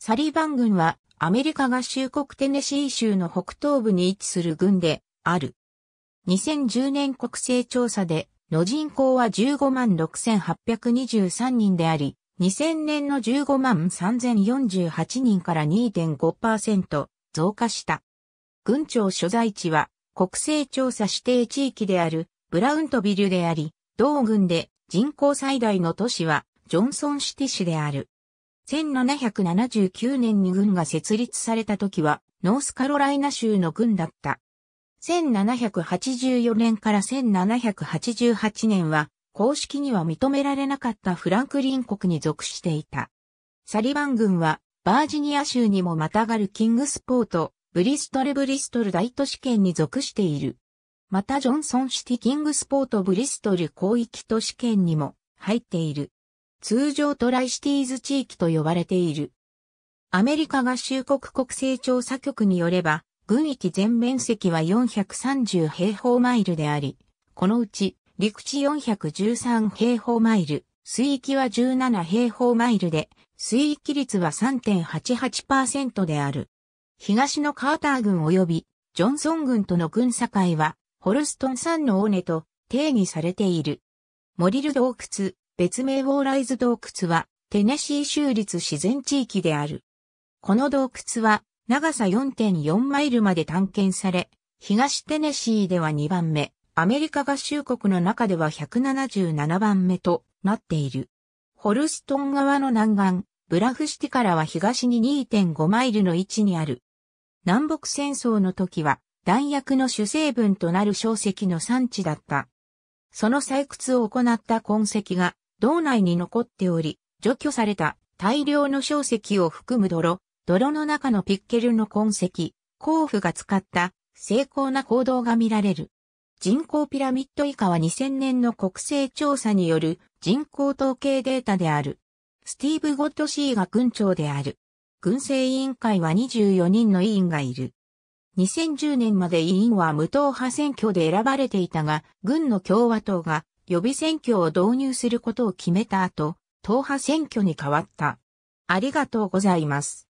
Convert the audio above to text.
サリバン軍はアメリカ合衆国テネシー州の北東部に位置する軍である。2010年国勢調査での人口は15万6823人であり、2000年の15万3048人から2.5%増加した。軍庁所在地は国勢調査指定地域であるブラウントビルであり、同軍で人口最大の都市はジョンソンシティ市である。1779年に軍が設立された時は、ノースカロライナ州の軍だった。1784年から1788年は、公式には認められなかったフランクリン国に属していた。サリバン軍は、バージニア州にもまたがるキングスポート、ブリストルブリストル大都市圏に属している。またジョンソンシティキングスポートブリストル広域都市圏にも入っている。通常トライシティーズ地域と呼ばれている。アメリカ合衆国国勢調査局によれば、軍域全面積は430平方マイルであり、このうち陸地413平方マイル、水域は17平方マイルで、水域率は3.88%である。東のカーター軍及びジョンソン軍との軍境は、ホルストン山の尾根と定義されている。モリル洞窟、別名ウォーライズ洞窟は、テネシー州立自然地域である。この洞窟は、長さ4.4マイルまで探検され、東テネシーでは2番目、アメリカ合衆国の中では177番目となっている。ホルストン側の南岸、ブラフシティからは東に2.5マイルの位置にある。南北戦争の時は、弾薬の主成分となる小石の産地だった。その採掘を行った痕跡が道内に残っており、除去された大量の小石を含む泥、泥の中のピッケルの痕跡、甲府が使った精巧な行動が見られる。人口ピラミッド以下は2000年の国勢調査による人口統計データである。スティーブ・ゴッドシーが軍長である。軍政委員会は24人の委員がいる。2010年まで委員は無党派選挙で選ばれていたが、軍の共和党が予備選挙を導入することを決めた後、党派選挙に変わった。ありがとうございます。